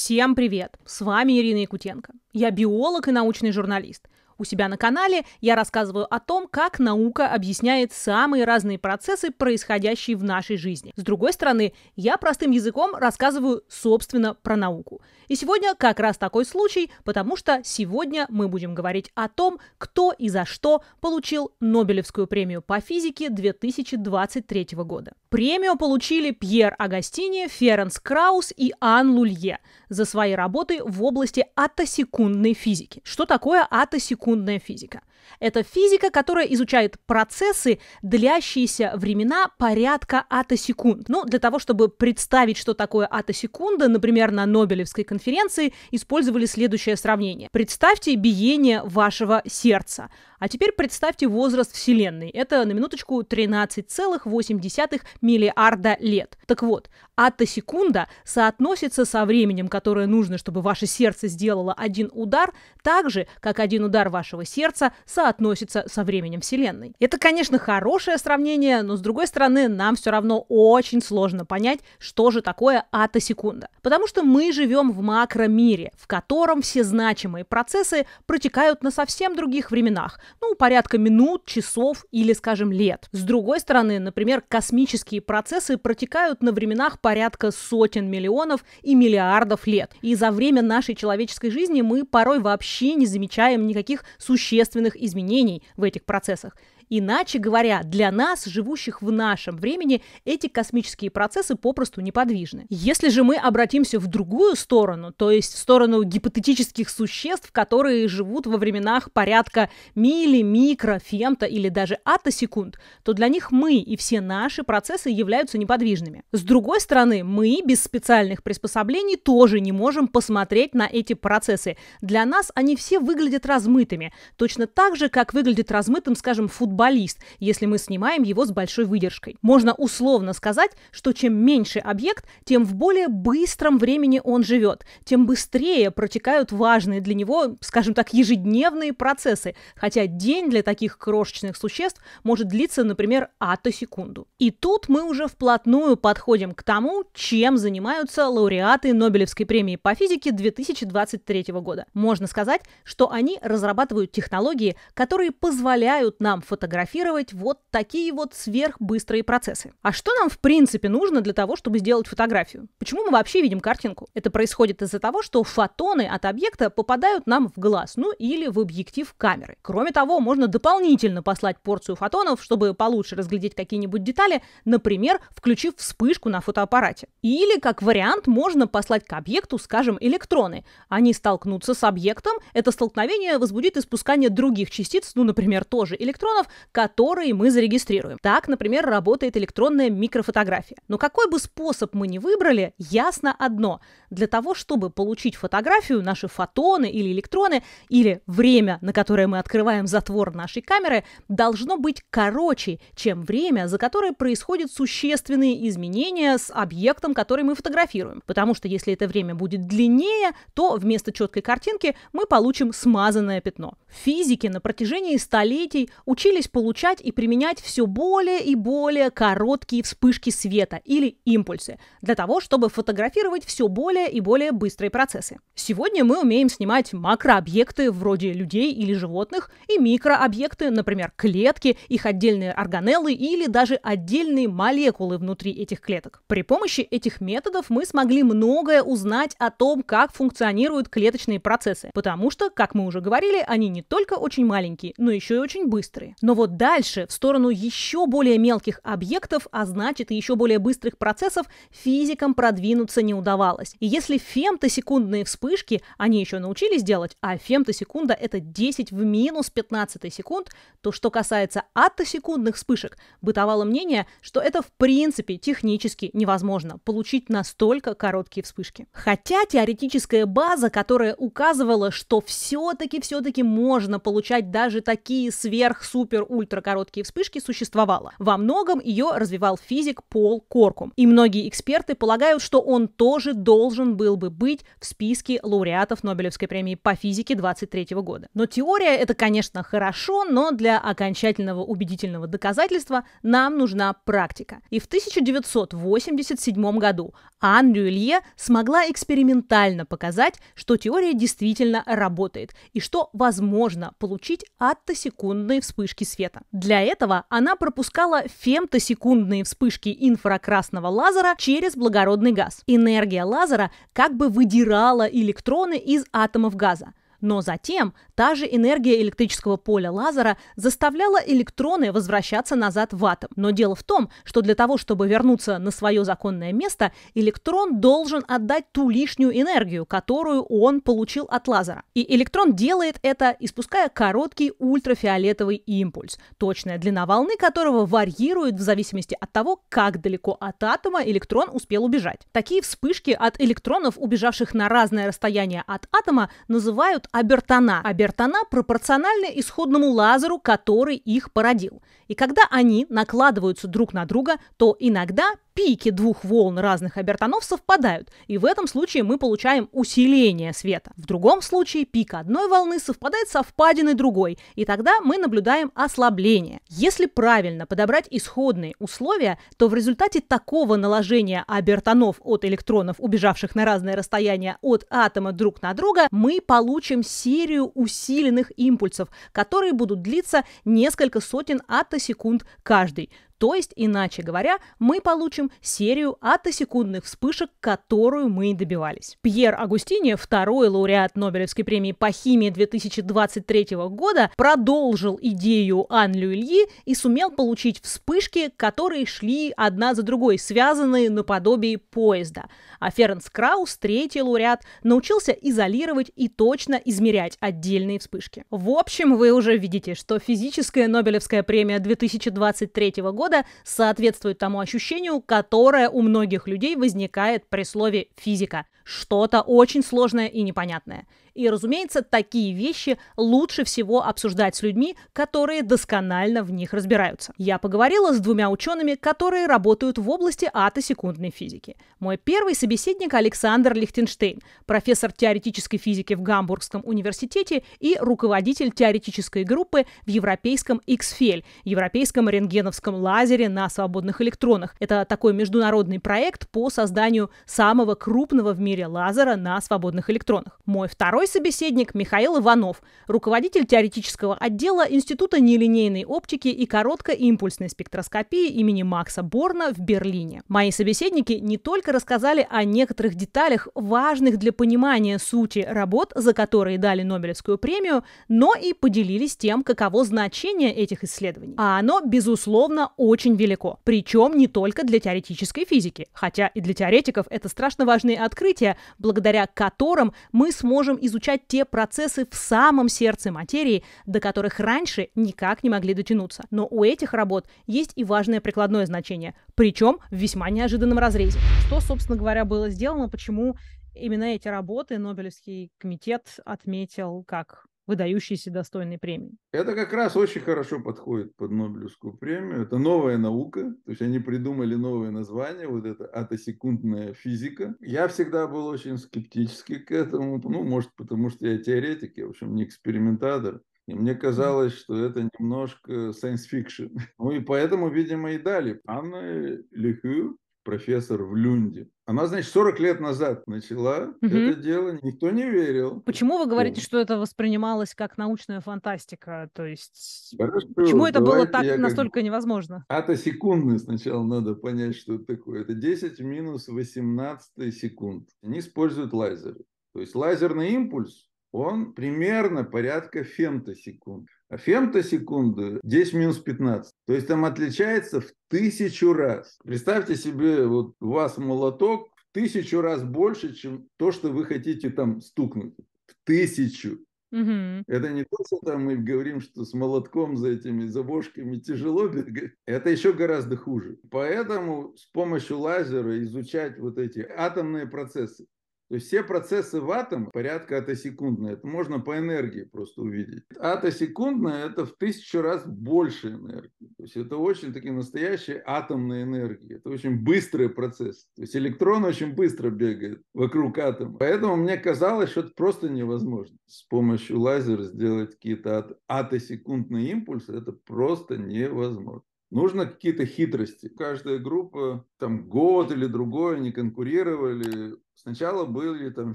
Всем привет! С вами Ирина Якутенко. Я биолог и научный журналист. У себя на канале я рассказываю о том, как наука объясняет самые разные процессы, происходящие в нашей жизни. С другой стороны, я простым языком рассказываю, собственно, про науку. И сегодня как раз такой случай, потому что сегодня мы будем говорить о том, кто и за что получил Нобелевскую премию по физике 2023 года. Премию получили Пьер Агастини, Ференс Краус и Ан Лулье за свои работы в области атосекундной физики. Что такое атосекундная секундная физика. Это физика, которая изучает процессы, длящиеся времена порядка атосекунд. Ну, для того, чтобы представить, что такое атосекунда, например, на Нобелевской конференции использовали следующее сравнение. Представьте биение вашего сердца. А теперь представьте возраст Вселенной. Это на минуточку 13,8 миллиарда лет. Так вот, атосекунда соотносится со временем, которое нужно, чтобы ваше сердце сделало один удар, так же, как один удар вашего сердца соотносится со временем Вселенной. Это, конечно, хорошее сравнение, но с другой стороны, нам все равно очень сложно понять, что же такое атосекунда. Потому что мы живем в макромире, в котором все значимые процессы протекают на совсем других временах, ну, порядка минут, часов или, скажем, лет. С другой стороны, например, космические процессы протекают на временах порядка сотен миллионов и миллиардов лет. И за время нашей человеческой жизни мы порой вообще не замечаем никаких существенных изменений в этих процессах Иначе говоря, для нас, живущих в нашем времени, эти космические процессы попросту неподвижны. Если же мы обратимся в другую сторону, то есть в сторону гипотетических существ, которые живут во временах порядка мили, микро, фемта или даже атосекунд, то для них мы и все наши процессы являются неподвижными. С другой стороны, мы без специальных приспособлений тоже не можем посмотреть на эти процессы. Для нас они все выглядят размытыми, точно так же, как выглядит размытым, скажем, футбол баллист, если мы снимаем его с большой выдержкой. Можно условно сказать, что чем меньше объект, тем в более быстром времени он живет, тем быстрее протекают важные для него, скажем так, ежедневные процессы, хотя день для таких крошечных существ может длиться, например, атосекунду. И тут мы уже вплотную подходим к тому, чем занимаются лауреаты Нобелевской премии по физике 2023 года. Можно сказать, что они разрабатывают технологии, которые позволяют нам фотографировать фотографировать вот такие вот сверхбыстрые процессы. А что нам в принципе нужно для того, чтобы сделать фотографию? Почему мы вообще видим картинку? Это происходит из-за того, что фотоны от объекта попадают нам в глаз, ну или в объектив камеры. Кроме того, можно дополнительно послать порцию фотонов, чтобы получше разглядеть какие-нибудь детали, например, включив вспышку на фотоаппарате. Или, как вариант, можно послать к объекту, скажем, электроны. Они столкнутся с объектом, это столкновение возбудит испускание других частиц, ну, например, тоже электронов, которые мы зарегистрируем. Так, например, работает электронная микрофотография. Но какой бы способ мы ни выбрали, ясно одно. Для того, чтобы получить фотографию, наши фотоны или электроны, или время, на которое мы открываем затвор нашей камеры, должно быть короче, чем время, за которое происходят существенные изменения с объектом, который мы фотографируем. Потому что если это время будет длиннее, то вместо четкой картинки мы получим смазанное пятно. Физики на протяжении столетий учились научились получать и применять все более и более короткие вспышки света или импульсы для того, чтобы фотографировать все более и более быстрые процессы. Сегодня мы умеем снимать макрообъекты вроде людей или животных и микрообъекты, например, клетки, их отдельные органеллы или даже отдельные молекулы внутри этих клеток. При помощи этих методов мы смогли многое узнать о том, как функционируют клеточные процессы, потому что, как мы уже говорили, они не только очень маленькие, но еще и очень быстрые. Но вот дальше, в сторону еще более мелких объектов, а значит и еще более быстрых процессов, физикам продвинуться не удавалось. И если фемтосекундные вспышки они еще научились делать, а фемтосекунда это 10 в минус 15 секунд, то что касается атосекундных вспышек, бытовало мнение, что это в принципе технически невозможно получить настолько короткие вспышки. Хотя теоретическая база, которая указывала, что все-таки все-таки можно получать даже такие сверхсупер супер-ультра короткие вспышки существовала. Во многом ее развивал физик Пол Коркум. И многие эксперты полагают, что он тоже должен был бы быть в списке лауреатов Нобелевской премии по физике 23 года. Но теория это, конечно, хорошо, но для окончательного убедительного доказательства нам нужна практика. И в 1987 году Ан Люэлье смогла экспериментально показать, что теория действительно работает и что возможно получить аттосекундные вспышки света. Для этого она пропускала фемтосекундные вспышки инфракрасного лазера через благородный газ. Энергия лазера как бы выдирала электроны из атомов газа. Но затем та же энергия электрического поля лазера заставляла электроны возвращаться назад в атом. Но дело в том, что для того, чтобы вернуться на свое законное место, электрон должен отдать ту лишнюю энергию, которую он получил от лазера. И электрон делает это, испуская короткий ультрафиолетовый импульс, точная длина волны которого варьирует в зависимости от того, как далеко от атома электрон успел убежать. Такие вспышки от электронов, убежавших на разное расстояние от атома, называют обертона. Обертона пропорциональны исходному лазеру, который их породил. И когда они накладываются друг на друга, то иногда пики двух волн разных обертонов совпадают, и в этом случае мы получаем усиление света. В другом случае пик одной волны совпадает со впадиной другой, и тогда мы наблюдаем ослабление. Если правильно подобрать исходные условия, то в результате такого наложения обертонов от электронов, убежавших на разные расстояния от атома друг на друга, мы получим серию усиленных импульсов, которые будут длиться несколько сотен атосекунд каждый – то есть, иначе говоря, мы получим серию атосекундных вспышек, которую мы и добивались. Пьер Агустини, второй лауреат Нобелевской премии по химии 2023 года, продолжил идею Ан Люильи и сумел получить вспышки, которые шли одна за другой, связанные наподобие поезда. А Ференс Краус, третий лауреат, научился изолировать и точно измерять отдельные вспышки. В общем, вы уже видите, что физическая Нобелевская премия 2023 года года соответствует тому ощущению, которое у многих людей возникает при слове «физика». Что-то очень сложное и непонятное. И, разумеется, такие вещи лучше всего обсуждать с людьми, которые досконально в них разбираются. Я поговорила с двумя учеными, которые работают в области атосекундной физики. Мой первый собеседник Александр Лихтенштейн, профессор теоретической физики в Гамбургском университете и руководитель теоретической группы в европейском XFEL, европейском рентгеновском лабе лазере на свободных электронах. Это такой международный проект по созданию самого крупного в мире лазера на свободных электронах. Мой второй собеседник Михаил Иванов, руководитель теоретического отдела Института нелинейной оптики и короткоимпульсной спектроскопии имени Макса Борна в Берлине. Мои собеседники не только рассказали о некоторых деталях, важных для понимания сути работ, за которые дали Нобелевскую премию, но и поделились тем, каково значение этих исследований. А оно, безусловно, очень очень велико. Причем не только для теоретической физики, хотя и для теоретиков это страшно важные открытия, благодаря которым мы сможем изучать те процессы в самом сердце материи, до которых раньше никак не могли дотянуться. Но у этих работ есть и важное прикладное значение, причем в весьма неожиданном разрезе. Что, собственно говоря, было сделано, почему именно эти работы Нобелевский комитет отметил как выдающейся достойной премии. Это как раз очень хорошо подходит под Нобелевскую премию. Это новая наука, то есть они придумали новое название, вот это атосекундная физика. Я всегда был очень скептически к этому, ну, может, потому что я теоретик, я, в общем, не экспериментатор. И мне казалось, что это немножко science fiction. Ну и поэтому, видимо, и дали Анна Лихю профессор в Люнде. Она, значит, 40 лет назад начала угу. это дело, никто не верил. Почему вы говорите, что это воспринималось как научная фантастика? То есть, Хорошо, почему это было так настолько как... невозможно? а секунды сначала надо понять, что это такое. Это 10 минус 18 секунд. Они используют лазеры. То есть лазерный импульс, он примерно порядка фемтосекунд фемтосекунду 10 минус 15. То есть там отличается в тысячу раз. Представьте себе, вот у вас молоток в тысячу раз больше, чем то, что вы хотите там стукнуть. В тысячу. Угу. Это не то, что там мы говорим, что с молотком за этими забошками тяжело бегать. Это еще гораздо хуже. Поэтому с помощью лазера изучать вот эти атомные процессы. То есть все процессы в атом порядка атосекундные. Это можно по энергии просто увидеть. Атосекундная – это в тысячу раз больше энергии. То есть это очень такие настоящие атомные энергии. Это очень быстрый процесс. То есть электрон очень быстро бегает вокруг атома. Поэтому мне казалось, что это просто невозможно. С помощью лазера сделать какие-то атосекундные импульсы – это просто невозможно. Нужно какие-то хитрости. Каждая группа там год или другое не конкурировали. Сначала были там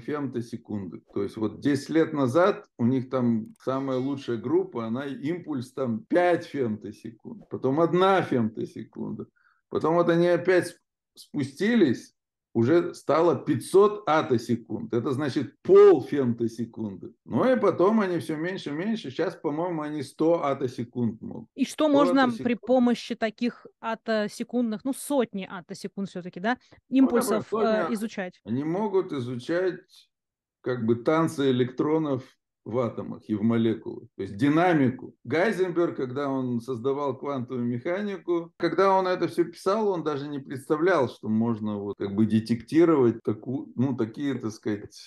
фемтосекунды. То есть вот 10 лет назад у них там самая лучшая группа, она импульс там 5 фемтосекунд, потом одна фемтосекунда. Потом вот они опять спустились, уже стало 500 атосекунд. Это значит пол фемтосекунды. Ну и потом они все меньше и меньше. Сейчас, по-моему, они 100 атосекунд могут. И что можно атосекунд. при помощи таких атосекундных, ну сотни атосекунд все-таки, да, ну, импульсов ну, изучать? Они могут изучать как бы танцы электронов в атомах и в молекулах, то есть динамику. Гайзенберг, когда он создавал квантовую механику, когда он это все писал, он даже не представлял, что можно вот как бы детектировать таку, ну, такие, так сказать,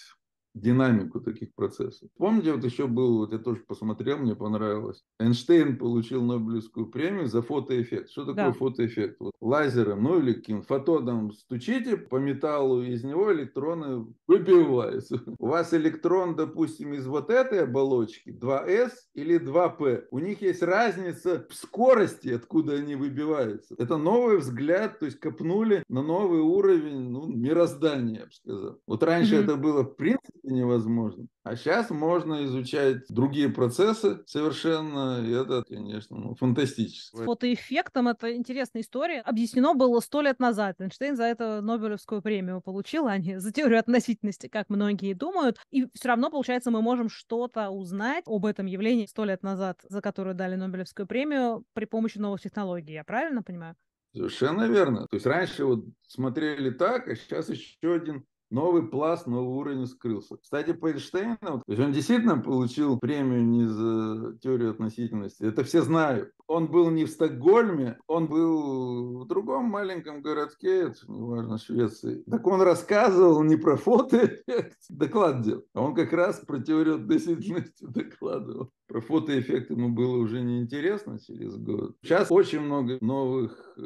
динамику таких процессов. Помните, вот еще был, вот я тоже посмотрел, мне понравилось. Эйнштейн получил Нобелевскую премию за фотоэффект. Что такое да. фотоэффект? Вот лазером, ну или каким фотодом стучите по металлу, из него электроны выбиваются. У вас электрон, допустим, из вот этой оболочки 2s или 2p. У них есть разница в скорости, откуда они выбиваются. Это новый взгляд, то есть копнули на новый уровень ну, мироздания, я бы сказал. Вот раньше mm-hmm. это было в принципе это невозможно. А сейчас можно изучать другие процессы совершенно, и это, конечно, ну, фантастически. С фотоэффектом это интересная история. Объяснено было сто лет назад. Эйнштейн за это Нобелевскую премию получил, а не за теорию относительности, как многие думают. И все равно, получается, мы можем что-то узнать об этом явлении сто лет назад, за которое дали Нобелевскую премию при помощи новых технологий. Я правильно понимаю? Совершенно верно. То есть раньше вот смотрели так, а сейчас еще один новый пласт, новый уровень скрылся. Кстати, по Эйнштейну, то есть он действительно получил премию не за теорию относительности, это все знают. Он был не в Стокгольме, он был в другом маленьком городке, это неважно, Швеции. Так он рассказывал не про фотоэффект, доклад делал, а он как раз про теорию относительности докладывал. Про фотоэффект ему было уже неинтересно через год. Сейчас очень много новых э,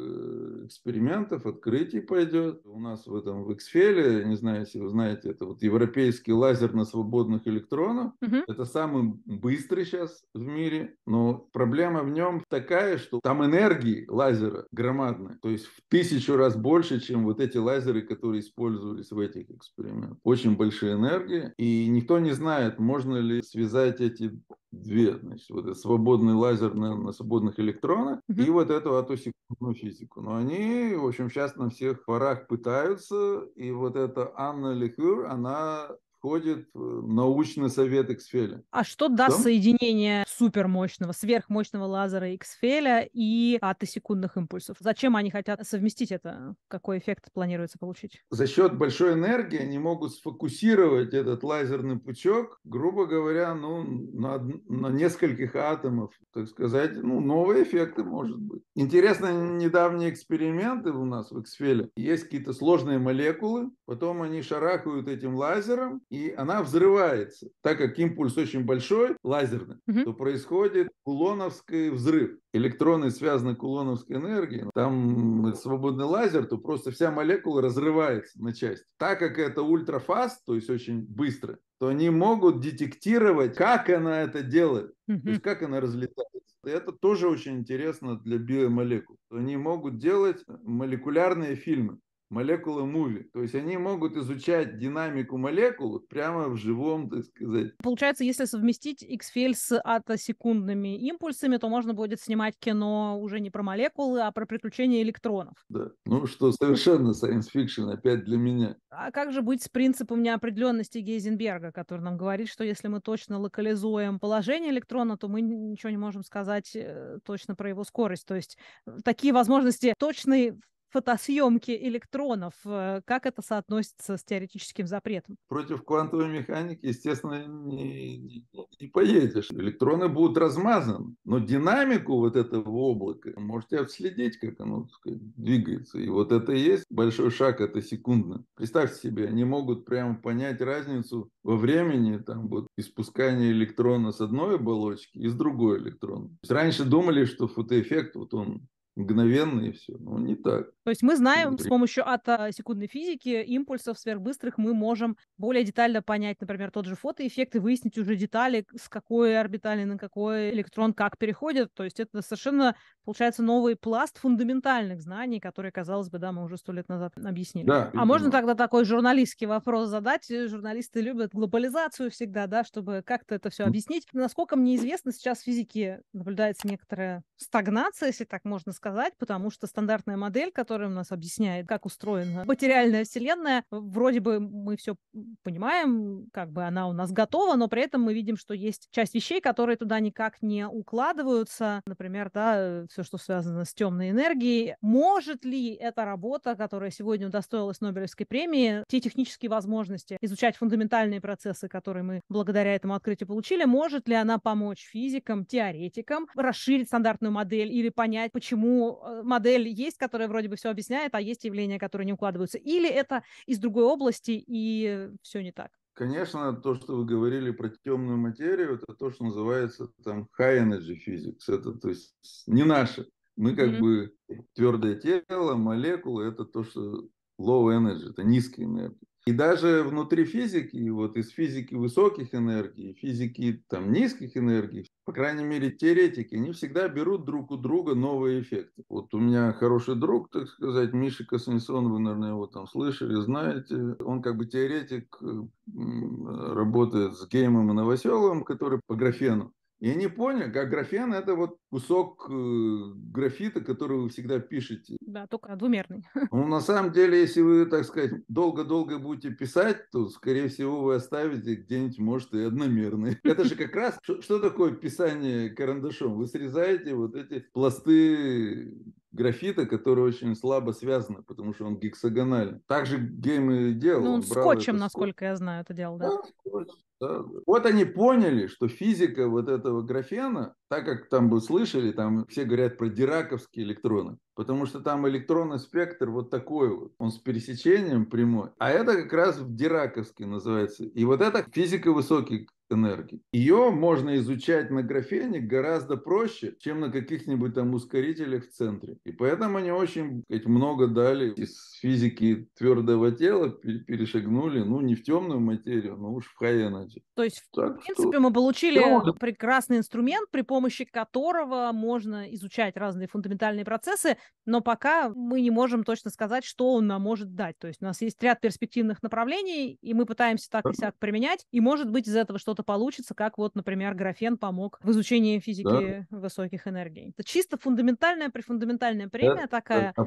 экспериментов, открытий пойдет. У нас в этом в Эксфеле, не знаю, если вы знаете, это вот европейский лазер на свободных электронах. Угу. Это самый быстрый сейчас в мире, но проблема в нем такая, что там энергии лазера громадные то есть в тысячу раз больше, чем вот эти лазеры, которые использовались в этих экспериментах. Очень большие энергии, и никто не знает, можно ли связать эти две, значит, вот этот свободный лазер на, на свободных электронах mm-hmm. и вот эту атосекундную физику. Но они, в общем, сейчас на всех порах пытаются, и вот эта Анна Лехюр, она входит э, научный совет Эксфеля. А что даст Там? соединение супермощного, сверхмощного лазера Эксфеля и атосекундных импульсов? Зачем они хотят совместить это? Какой эффект планируется получить? За счет большой энергии они могут сфокусировать этот лазерный пучок, грубо говоря, ну, на, на нескольких атомов, так сказать, ну, новые эффекты, может быть. Интересно, недавние эксперименты у нас в Эксфеле. Есть какие-то сложные молекулы, потом они шарахают этим лазером, и она взрывается. Так как импульс очень большой, лазерный, угу. то происходит кулоновский взрыв. Электроны связаны кулоновской энергией. Там свободный лазер, то просто вся молекула разрывается на части. Так как это ультрафаст, то есть очень быстро, то они могут детектировать, как она это делает, угу. то есть как она разлетается. Это тоже очень интересно для биомолекул. Они могут делать молекулярные фильмы молекулы муви. То есть они могут изучать динамику молекул прямо в живом, так сказать. Получается, если совместить x XFL с атосекундными импульсами, то можно будет снимать кино уже не про молекулы, а про приключения электронов. Да, ну что совершенно science fiction опять для меня. А как же быть с принципом неопределенности Гейзенберга, который нам говорит, что если мы точно локализуем положение электрона, то мы ничего не можем сказать э, точно про его скорость. То есть э, такие возможности точной фотосъемки электронов. Э, как это соотносится с теоретическим запретом? Против квантовой механики, естественно, не, не, не поедешь. Электроны будут размазаны, но динамику вот этого облака можете отследить, как оно так сказать, двигается. И вот это и есть большой шаг, это секундно. Представьте себе, они могут прямо понять разницу во времени там вот испускания электрона с одной оболочки и с другой электрона. раньше думали, что фотоэффект, вот он мгновенно и все. Но ну, не так. То есть мы знаем с помощью атосекундной физики импульсов сверхбыстрых мы можем более детально понять, например, тот же фотоэффект и выяснить уже детали, с какой орбитальной на какой электрон как переходит. То есть это совершенно, получается, новый пласт фундаментальных знаний, которые, казалось бы, да, мы уже сто лет назад объяснили. Да, а можно тогда такой журналистский вопрос задать? Журналисты любят глобализацию всегда, да, чтобы как-то это все объяснить. Насколько мне известно, сейчас в физике наблюдается некоторая стагнация, если так можно сказать, сказать, потому что стандартная модель, которая у нас объясняет, как устроена материальная вселенная, вроде бы мы все понимаем, как бы она у нас готова, но при этом мы видим, что есть часть вещей, которые туда никак не укладываются. Например, да, все, что связано с темной энергией. Может ли эта работа, которая сегодня удостоилась Нобелевской премии, те технические возможности изучать фундаментальные процессы, которые мы благодаря этому открытию получили, может ли она помочь физикам, теоретикам расширить стандартную модель или понять, почему Э, модель есть, которая вроде бы все объясняет, а есть явления, которые не укладываются. Или это из другой области, и все не так. Конечно, то, что вы говорили про темную материю, это то, что называется там high energy physics. Это то есть не наше. Мы как mm-hmm. бы твердое тело, молекулы, это то, что low energy, это низкая энергия. И даже внутри физики, вот из физики высоких энергий, физики там, низких энергий, по крайней мере, теоретики, они всегда берут друг у друга новые эффекты. Вот у меня хороший друг, так сказать, Миша Космисон, вы, наверное, его там слышали, знаете. Он как бы теоретик, э, работает с Геймом и Новоселовым, который по графену. Я не понял, как графен – это вот кусок э, графита, который вы всегда пишете. Да, только двумерный. Ну, на самом деле, если вы, так сказать, долго-долго будете писать, то, скорее всего, вы оставите где-нибудь, может, и одномерный. Это же как раз, что, такое писание карандашом? Вы срезаете вот эти пласты графита, который очень слабо связаны, потому что он гексагональный. Так же Гейм и делал. Ну, он, он скотчем, насколько я знаю, это делал, да? да скотч. Вот они поняли, что физика вот этого графена, так как там вы слышали, там все говорят про дираковские электроны, потому что там электронный спектр вот такой вот, он с пересечением прямой, а это как раз в дираковский называется. И вот это физика высоких энергии. Ее можно изучать на графене гораздо проще, чем на каких-нибудь там ускорителях в центре. И поэтому они очень сказать, много дали из физики твердого тела, перешагнули, ну, не в темную материю, но уж в хай-энерджи. То есть, так в принципе, что... мы получили Тем... прекрасный инструмент, при помощи которого можно изучать разные фундаментальные процессы, но пока мы не можем точно сказать, что он нам может дать. То есть у нас есть ряд перспективных направлений, и мы пытаемся так и сяк применять, и может быть из этого что-то что-то получится, как вот, например, графен помог в изучении физики да. высоких энергий. Это чисто фундаментальная, префундаментальная премия да, такая, да,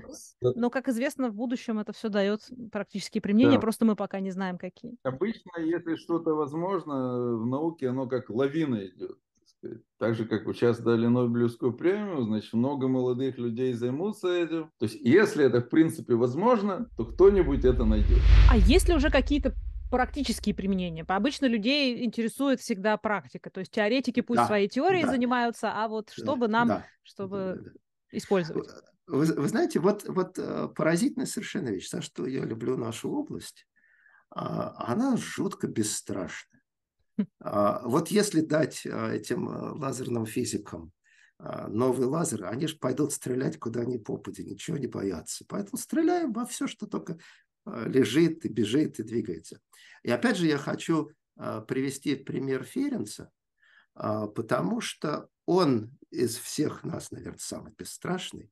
но, как известно, в будущем это все дает практические применения, да. просто мы пока не знаем, какие. Обычно, если что-то возможно в науке, оно как лавина идет. Так же, как сейчас дали Нобелевскую премию, значит, много молодых людей займутся этим. То есть, если это, в принципе, возможно, то кто-нибудь это найдет. А есть ли уже какие-то практические применения. Обычно людей интересует всегда практика. То есть теоретики пусть да, своей теорией да. занимаются, а вот чтобы нам, да. чтобы да, использовать. Э, вы, вы знаете, вот, вот э, поразительная совершенно вещь, за что я люблю нашу область, а, она жутко бесстрашна. Хм. А, вот если дать а, этим э, лазерным физикам новый лазер, они же пойдут стрелять куда ни попади, ничего не боятся. Поэтому стреляем во все, что только а, лежит и бежит и двигается. И опять же я хочу а, привести пример Ференца, а, потому что он из всех нас, наверное, самый бесстрашный.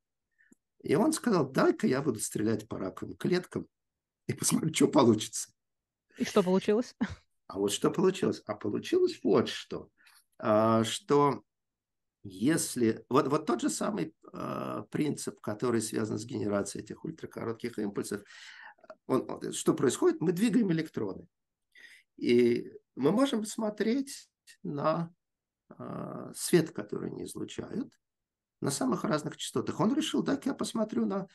И он сказал, дай-ка я буду стрелять по раковым клеткам и посмотрю, что получится. И что получилось? А вот что получилось? А получилось вот что. Что если... Вот, вот тот же самый принцип, который связан с генерацией этих ультракоротких импульсов, он, э, что происходит? Мы двигаем электроны. И мы можем смотреть на э, свет, который они излучают, на самых разных частотах. Он решил, так я посмотрю на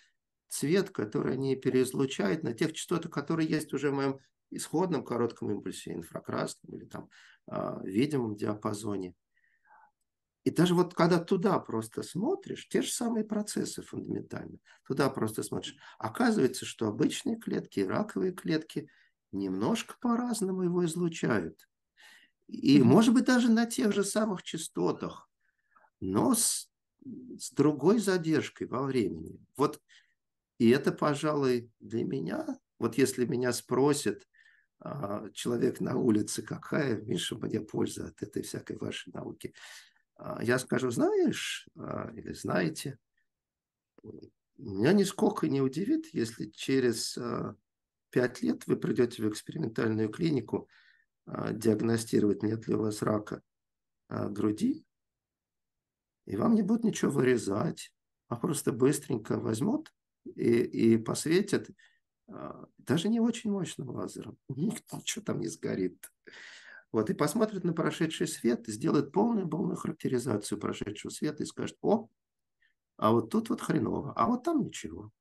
цвет, который они переизлучают, на тех частотах, которые есть уже в моем исходном коротком импульсе, инфракрасном или там э, видимом диапазоне. И даже вот когда туда просто смотришь, те же самые процессы фундаментально. Туда просто смотришь. Оказывается, что обычные клетки и раковые клетки немножко по-разному его излучают. И, может быть, даже на тех же самых частотах, но с, с другой задержкой во времени. Вот, и это, пожалуй, для меня, вот если меня спросят, а, человек на улице, какая, Миша, мне польза от этой всякой вашей науки. А, я скажу, знаешь а, или знаете, меня нисколько не удивит, если через а, пять лет вы придете в экспериментальную клинику диагностировать, нет ли у вас рака груди, и вам не будут ничего вырезать, а просто быстренько возьмут и, и посветят даже не очень мощным лазером. Ничего там не сгорит. Вот, и посмотрит на прошедший свет, сделает полную-полную характеризацию прошедшего света и скажет, о, а вот тут вот хреново, а вот там ничего.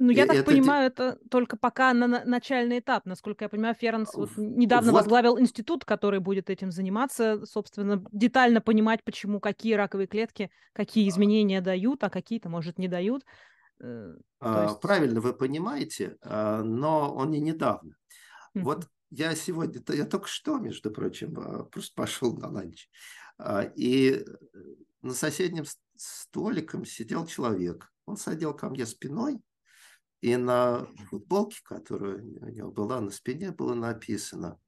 Ну, я и так это... понимаю, это только пока на, начальный этап. Насколько я понимаю, Фернс вот недавно вот. возглавил институт, который будет этим заниматься, собственно, детально понимать, почему, какие раковые клетки, какие а. изменения дают, а какие-то, может, не дают. Э, то а, есть... Правильно вы понимаете, а, но он не недавно. Вот я сегодня, я только что, между прочим, а, просто пошел на ланч. А, и э, на соседнем столиком сидел человек. Он садил ко мне спиной, и на футболке, которая у него была на спине, было написано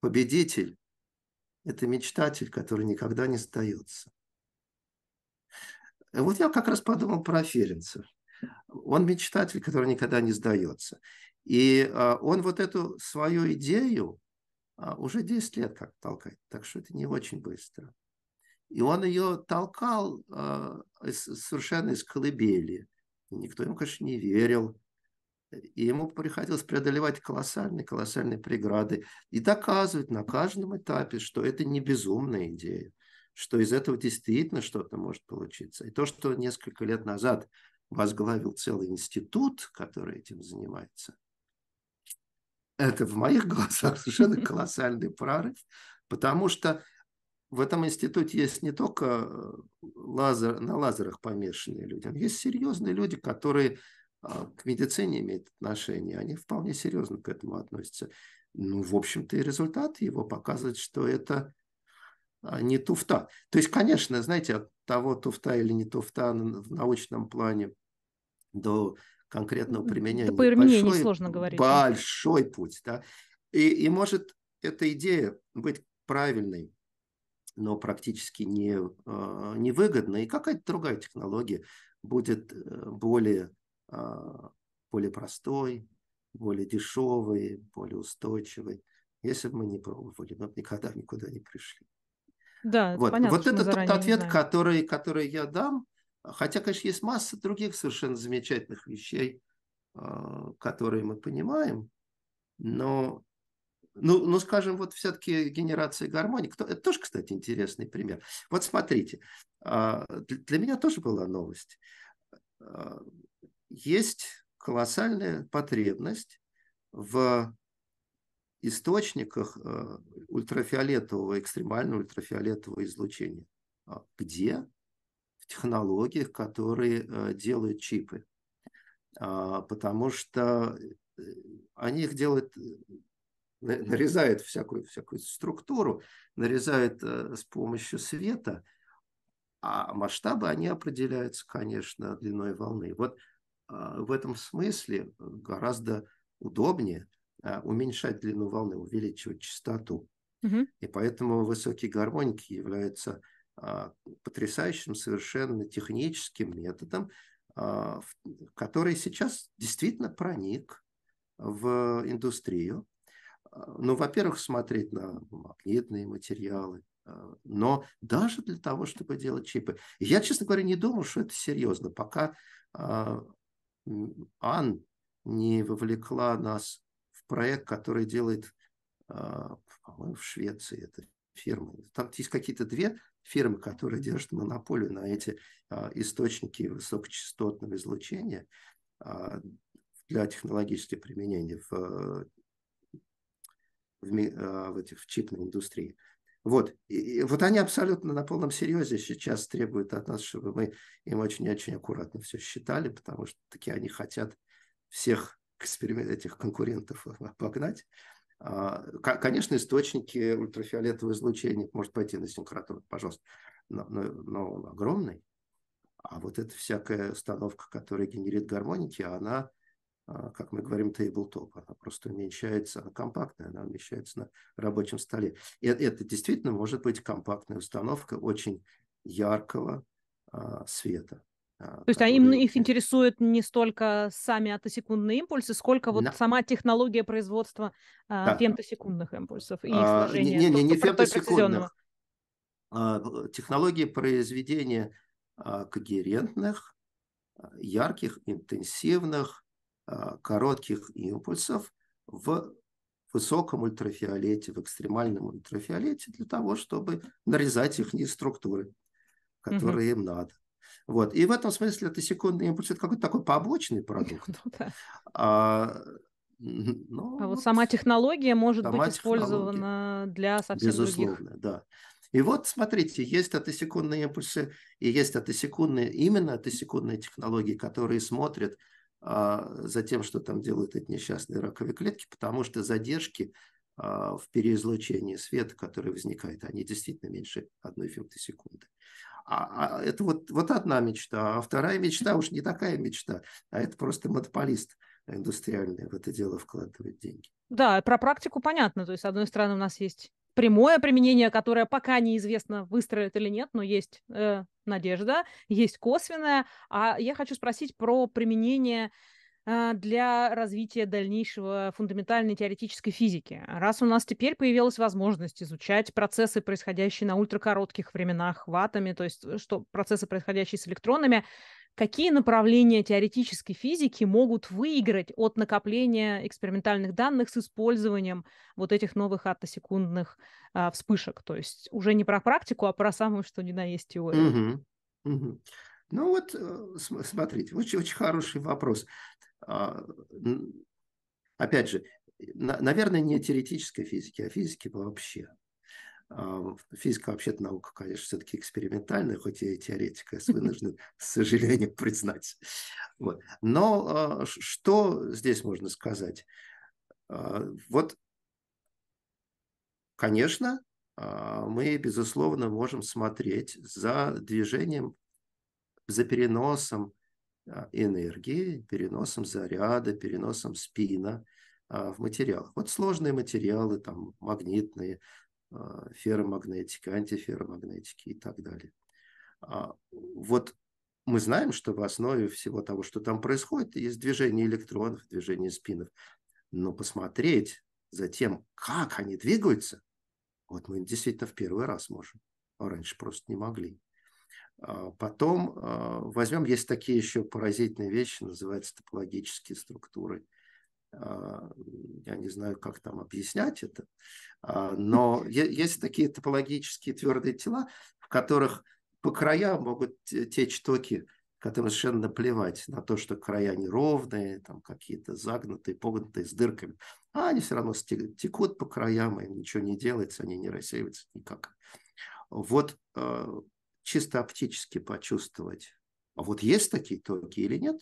«Победитель – это мечтатель, который никогда не сдается». И вот я как раз подумал про Ференца. Он мечтатель, который никогда не сдается. И а, он вот эту свою идею а, уже 10 лет как толкает, так что это не очень быстро. И он ее толкал а, совершенно из колыбели. Никто ему, конечно, не верил. И ему приходилось преодолевать колоссальные, колоссальные преграды и доказывать на каждом этапе, что это не безумная идея, что из этого действительно что-то может получиться. И то, что несколько лет назад возглавил целый институт, который этим занимается, это в моих глазах совершенно колоссальный прорыв, потому что в этом институте есть не только лазер, на лазерах помешанные люди, есть серьезные люди, которые а, к медицине имеют отношение, они вполне серьезно к этому относятся. Ну, в общем-то, и результаты его показывают, что это а, не туфта. То есть, конечно, знаете, от того, туфта или не туфта в научном плане до конкретного применения. Да, по Ирминии большой, говорить. Большой путь. Да? И, и может эта идея быть правильной, но практически не, а, невыгодной, и какая-то другая технология будет э, более, а, более простой, более дешевой, более устойчивой, если бы мы не пробовали, мы бы никогда никуда не пришли. Да, вот. понятно. Вот этот тот ответ, который, который я дам – Хотя, конечно, есть масса других совершенно замечательных вещей, а, которые мы понимаем, но, ну, ну скажем, вот все-таки генерация гармонии, это тоже, кстати, интересный пример. Вот смотрите, а, для меня тоже была новость. А, есть колоссальная потребность в источниках э, ультрафиолетового, экстремального ультрафиолетового излучения. Где технологиях, которые э, делают чипы. А, потому что э, они их делают, э, нарезают всякую, всякую структуру, нарезают с помощью света, а масштабы, они определяются, конечно, длиной волны. Вот а, в этом смысле гораздо удобнее уменьшать длину волны, увеличивать частоту. Угу. И поэтому высокие гармоники являются а, потрясающим совершенно техническим методом, а, который сейчас действительно проник в индустрию. А, ну, во-первых, смотреть на магнитные материалы, но даже для того, чтобы делать чипы. Я, честно говоря, не думал, что это серьезно, пока Ан не вовлекла нас в проект, который делает, по-моему, в Швеции эта фирма. Там есть какие-то две фирмы, которые держат монополию на эти а, источники высокочастотного излучения а, для технологических применений в, а, в, в, этих, в чипной индустрии. Вот. И, и вот они абсолютно на полном серьезе сейчас требуют от нас, чтобы мы им очень-очень аккуратно все считали, потому что таки они хотят всех эксперимент, этих конкурентов погнать. А, конечно, источники ультрафиолетового излучения, может пойти на синкратуру, пожалуйста, но, но, но он огромный. А вот эта всякая установка, которая генерит гармоники, она, а, как мы говорим, тейблтоп, она просто уменьшается, она компактная, она умещается на рабочем столе. И э, это действительно может быть компактная установка очень яркого а, света. А, То есть которые... им их интересуют не столько сами атосекундные импульсы, сколько вот да. сама технология производства а, да. фемтосекундных импульсов и их сложения. А, не, не, не, фемтосекундных. А, технологии произведения а, когерентных, ярких, интенсивных, коротких импульсов в высоком ультрафиолете, в экстремальном ультрафиолете для того, чтобы нарезать их структуры, которые угу. им надо. Вот. И в этом смысле это секундный импульс, это какой-то такой побочный продукт. Ну, а, ну, а, вот, вот сама технология может сама быть использована для совсем Безусловно, других. Безусловно, да. И вот, смотрите, есть атосекундные импульсы и есть атосекундные, именно атосекундные технологии, которые смотрят а, за тем, что там делают эти несчастные раковые клетки, потому что задержки а, в переизлучении света, которые возникают, они действительно меньше одной фемтосекунды. А, а, это вот, вот одна мечта, а вторая мечта уж не такая мечта, а это просто монополист индустриальный в это дело вкладывает деньги. Да, про практику понятно. То есть, с одной стороны, у нас есть прямое применение, которое пока неизвестно, выстроит или нет, но есть э, надежда, есть косвенное. А я хочу спросить про применение а, для развития дальнейшего фундаментальной теоретической физики. Раз у нас теперь появилась возможность изучать процессы, происходящие на ультракоротких временах в атоме, то есть э, что процессы, происходящие с электронами, какие направления теоретической физики могут выиграть от накопления экспериментальных данных с использованием вот этих новых атосекундных а, вспышек? То есть уже не про практику, а про самую, что ни на есть теорию. Угу. Угу. Ну вот, э, смотрите, очень, очень хороший вопрос. А, опять же, наверное, не теоретической физики, а физики вообще. А, физика вообще-то наука, конечно, все-таки экспериментальная, хоть и теоретика, я вынужден, с сожалением, признать. Вот. Но а, что здесь можно сказать? Вот, конечно, мы, безусловно, можем смотреть за движением, за переносом а, энергии, переносом заряда, переносом спина а, в материалах. Вот сложные материалы, там магнитные, а, ферромагнетики, антиферромагнетики и так далее. Вот мы знаем, что в основе всего того, что там происходит, есть движение электронов, движение спинов. Но посмотреть за тем, как они двигаются, вот мы действительно в первый раз можем. А раньше просто не могли. А, потом а, возьмем, есть такие еще поразительные вещи, называются топологические структуры. А, я не знаю, как там объяснять это, но есть такие топологические твердые тела, в которых по краям могут течь токи, которым совершенно плевать на то, что края неровные, там какие-то загнутые, погнутые с дырками. А они все равно текут по краям, им ничего не делается, они не рассеиваются никак. Вот чисто оптически почувствовать, а вот есть такие токи или нет,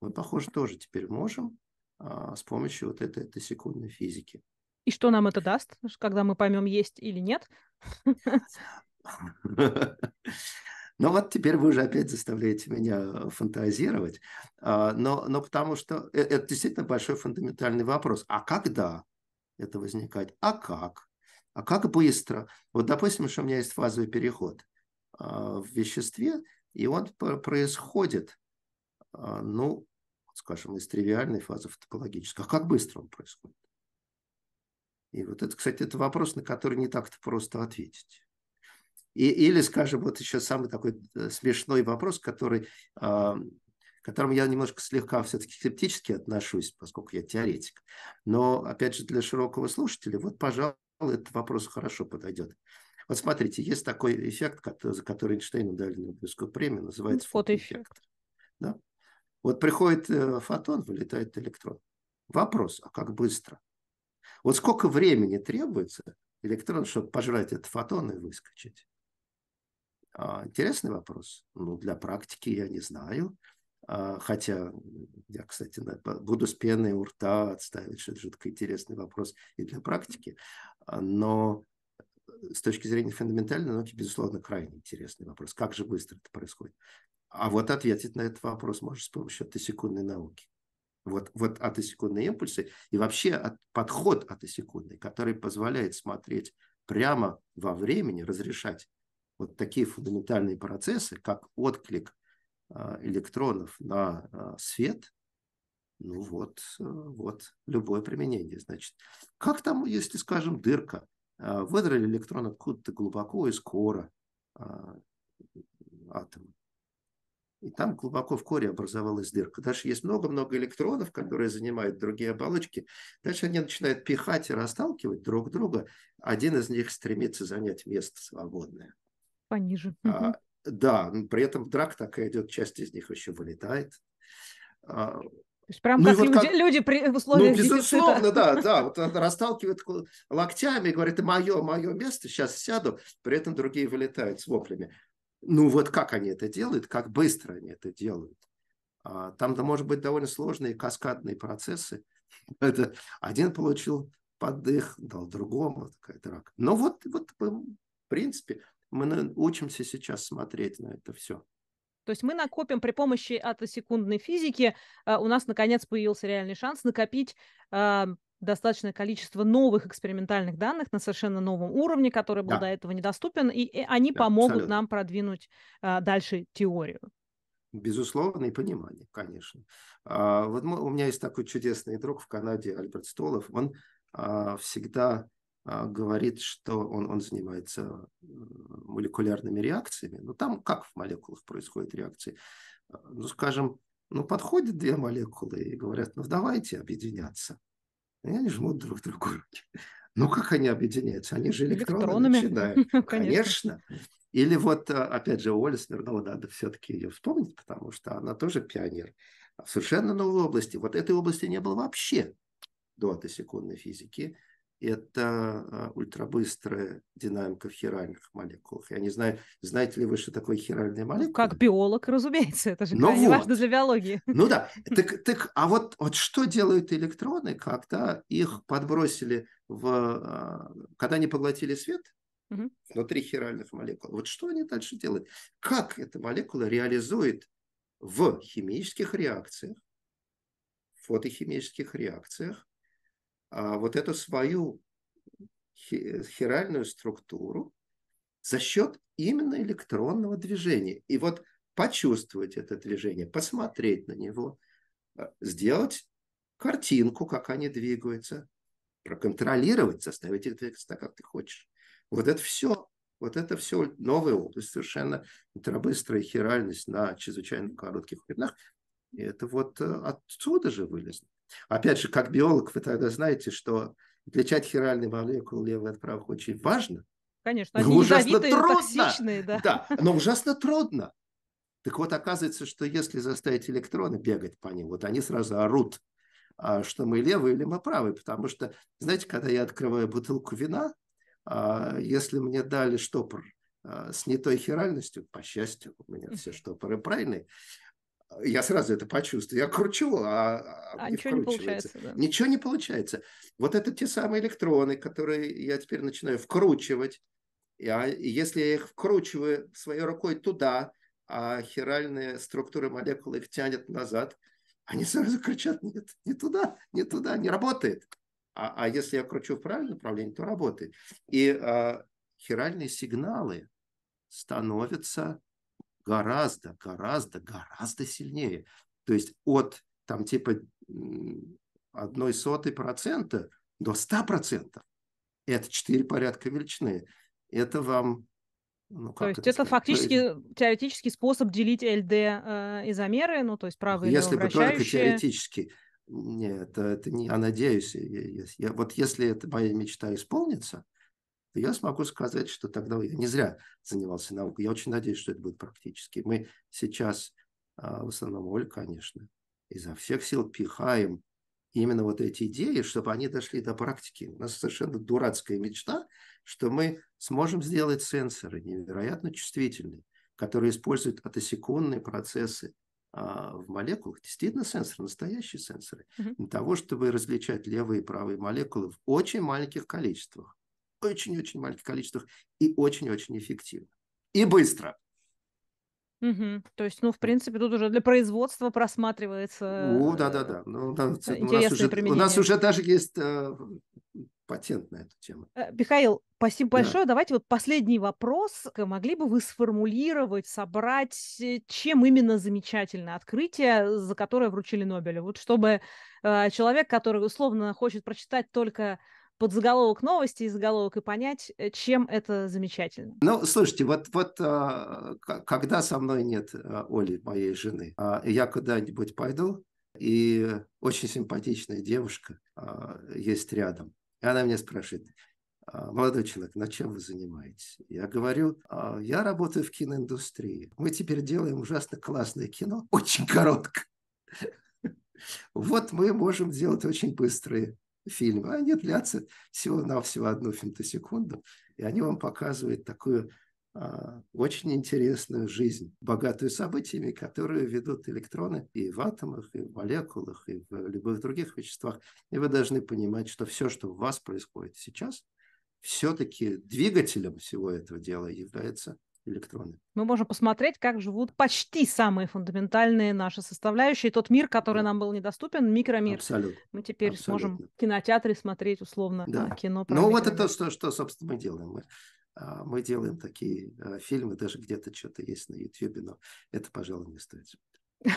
мы, похоже, тоже теперь можем а, с помощью вот этой, этой секундной физики. И что нам это даст, когда мы поймем, есть или нет? Ну вот теперь вы уже опять заставляете меня фантазировать, а, но, но потому что э, это действительно большой фундаментальный вопрос. А когда это возникает? А как? А как быстро? Вот, допустим, что у меня есть фазовый переход. А, в веществе, и он происходит, а, ну, скажем, из тривиальной фазы в топологическую. А как быстро он происходит? И вот это, кстати, это вопрос, на который не так-то просто ответить. И, или, скажем, вот еще самый такой э, смешной вопрос, который, а, к которому я немножко слегка все-таки скептически отношусь, поскольку я теоретик. Но, опять же, для широкого слушателя, вот, пожалуй, этот вопрос хорошо подойдет. Вот смотрите, есть такой эффект, за который Эйнштейну дали Нобелевскую премию, называется ну, фотоэффект. Да? Вот приходит э, фотон, вылетает электрон. Вопрос, а как быстро? Вот сколько времени требуется электрон, чтобы пожрать этот фотон и выскочить? А, интересный вопрос. Ну, для практики я не знаю. А, хотя я, кстати, буду с пеной у рта отставить, что это жутко интересный вопрос и для практики. А, но с точки зрения фундаментальной науки, безусловно, крайне интересный вопрос. Как же быстро это происходит? А вот ответить на этот вопрос можешь с помощью атосекундной науки. Вот, вот атосекундные импульсы и вообще от, подход атосекундный, который позволяет смотреть прямо во времени, разрешать вот такие фундаментальные процессы, как отклик а, электронов на а, свет, ну вот, э, вот любое применение, значит. Как там, если, скажем, дырка а, выдрали электрон откуда-то глубоко из кора а, атома. И там глубоко в коре образовалась дырка. Дальше есть много-много электронов, которые занимают другие оболочки. Дальше они начинают пихать и расталкивать друг друга. Один из них стремится занять место свободное. Пониже. А, да, при этом драк такая идет, часть из них еще вылетает. А, то есть прям ну, как, вот люди, как люди при ну, условиях Ну, безусловно, дефицита. да, да. Вот расталкивает локтями, говорят, мое, мое место, сейчас сяду. При этом другие вылетают с воплями. Ну, вот как они это делают, как быстро они это делают. А, там да может быть, довольно сложные каскадные процессы. Это один получил подых дал другому. Такая драка. Но ну, вот, вот, в принципе, мы учимся сейчас смотреть на это все. То есть мы накопим при помощи атосекундной физики, а, у нас наконец появился реальный шанс накопить а, достаточное количество новых экспериментальных данных на совершенно новом уровне, который был да. до этого недоступен, и, они да, помогут абсолютно. нам продвинуть а, дальше теорию. Безусловно, и понимание, конечно. вот у меня есть такой чудесный друг в Канаде, Альберт Столов. Он всегда а, говорит, что он, он занимается э, молекулярными реакциями. Но ну, там как в молекулах происходят реакции? Э, ну, скажем, ну, подходят две молекулы и говорят, ну, давайте объединяться. И они жмут друг другу руки. Ну, как они объединяются? Они же электроны электронами начинают. Конечно. Или вот, э, опять же, Оля Смирнова, ну, надо все-таки ее вспомнить, потому что она тоже пионер. В совершенно новой области. Вот этой области не было вообще до секундной физики это а, ультрабыстрая динамика в хиральных молекулах. Я не знаю, знаете ли вы, что такое хиральная ну, молекула? как биолог, разумеется, это же ну крайне вот. важно для биологии. Ну да, так, так а вот, вот что делают электроны, когда их подбросили в... А, когда они поглотили свет угу. внутри хиральных молекул? Вот что они дальше делают? Как эта молекула реализует в химических реакциях, в фотохимических реакциях а, вот эту свою хиральную структуру за счет именно электронного движения. И вот почувствовать это движение, посмотреть на него, а, сделать картинку, как они двигаются, проконтролировать, заставить их двигаться так, как ты хочешь. Вот это все, вот это все новая область, совершенно быстрая хиральность на чрезвычайно коротких временах. И это вот э, отсюда же вылезло. Опять же, как биолог, вы тогда знаете, что отличать хиральные молекулы левой от правых очень важно. Конечно, они но ужасно трудно. Токсичные, да. да, но ужасно трудно. Так вот, оказывается, что если заставить электроны бегать по ним, вот они сразу орут, а, что мы левые или мы правые. Потому что, знаете, когда я открываю бутылку вина, а, если мне дали штопор а, с не той хиральностью, по счастью, у меня все штопоры правильные, я сразу это почувствую. Я кручу, а, а, а не ничего не получается. Да. Ничего не получается. Вот это те самые электроны, которые я теперь начинаю вкручивать. Я, а, если я их вкручиваю своей рукой туда, а хиральные структуры молекул их тянет назад, они сразу кричат, нет, не туда, не туда, не работает. А, а если я кручу в правильном направлении, то работает. И а, хиральные сигналы становятся гораздо, гораздо, гораздо сильнее. То есть от там типа одной сотой процента до ста процентов. Это четыре порядка величины. Это вам ну, то есть это сказать? фактически ну, теоретический способ делить ЛД э, изомеры, ну то есть правые Если бы только теоретически. Нет, это не, я а, надеюсь, я, я, я, вот если эта моя мечта исполнится, то я смогу сказать, что тогда я не зря занимался наукой. Я очень надеюсь, что это будет практически. Мы сейчас, а, в основном Оль, конечно, изо всех сил пихаем именно вот эти идеи, чтобы они дошли до практики. У нас совершенно дурацкая мечта, что мы сможем сделать сенсоры невероятно чувствительные, которые используют атосекундные процессы а, в молекулах. Действительно сенсоры, настоящие сенсоры. Для того, чтобы различать левые и правые молекулы в очень маленьких количествах очень-очень маленьких количествах и очень-очень эффективно. И быстро. Угу. То есть, ну, в принципе, тут уже для производства просматривается. Э, ну, да, да, да. Ну, да у, нас уже, применение. у нас уже даже есть э, патент на эту тему. Э, Михаил, спасибо большое. Да. Давайте вот последний вопрос. Э, могли бы вы сформулировать, собрать, чем именно замечательное открытие, за которое вручили Нобеля? Вот чтобы э, человек, который условно хочет прочитать только под заголовок новости и заголовок и понять, э, чем это замечательно. Ну, слушайте, вот, вот а, когда со мной нет а, Оли, моей жены, а, я куда-нибудь пойду, и очень симпатичная девушка есть рядом. И она меня спрашивает, молодой человек, на чем вы занимаетесь? Я говорю, я работаю в киноиндустрии. Мы теперь делаем ужасно классное кино, очень коротко. Вот мы можем делать очень быстрые фильма. Они длятся всего-навсего одну фемтосекунду, и они вам показывают такую а, очень интересную жизнь, богатую событиями, которые ведут электроны и в атомах, и в молекулах, и в любых других веществах. И вы должны понимать, что все, что в вас происходит сейчас, все-таки двигателем всего этого дела является электроны. Мы можем посмотреть, как живут почти самые фундаментальные наши составляющие. Тот мир, который да. нам был недоступен, микромир. Абсолютно. Мы теперь Абсолютно. сможем в кинотеатре смотреть условно да. А, кино. Про ну, вот это что, что, собственно, мы делаем. Мы, а, мы делаем такие а, фильмы, даже где-то что-то есть на YouTube, но это, пожалуй, не стоит.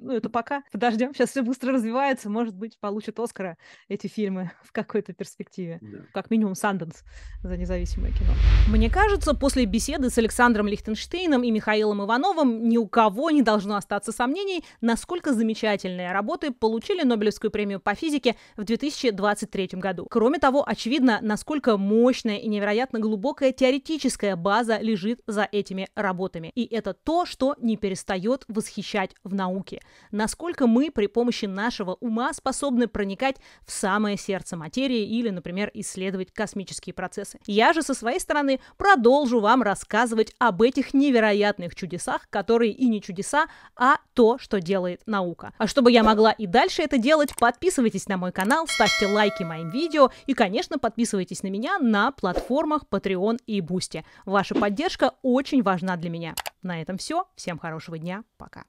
ну, это пока. Подождем, сейчас все быстро развивается. Может быть, получат Оскара эти фильмы в какой-то перспективе. Да. Как минимум Санденс за независимое кино. Мне кажется, после беседы с Александром Лихтенштейном и Михаилом Ивановым ни у кого не должно остаться сомнений, насколько замечательные работы получили Нобелевскую премию по физике в 2023 году. Кроме того, очевидно, насколько мощная и невероятно глубокая теоретическая база лежит за этими работами. И это то, что не перестает восхищать в науке насколько мы при помощи нашего ума способны проникать в самое сердце материи или, например, исследовать космические процессы. Я же со своей стороны продолжу вам рассказывать об этих невероятных чудесах, которые и не чудеса, а то, что делает наука. А чтобы я могла и дальше это делать, подписывайтесь на мой канал, ставьте лайки моим видео и, конечно, подписывайтесь на меня на платформах Patreon и Boosty. Ваша поддержка очень важна для меня. На этом все. Всем хорошего дня. Пока.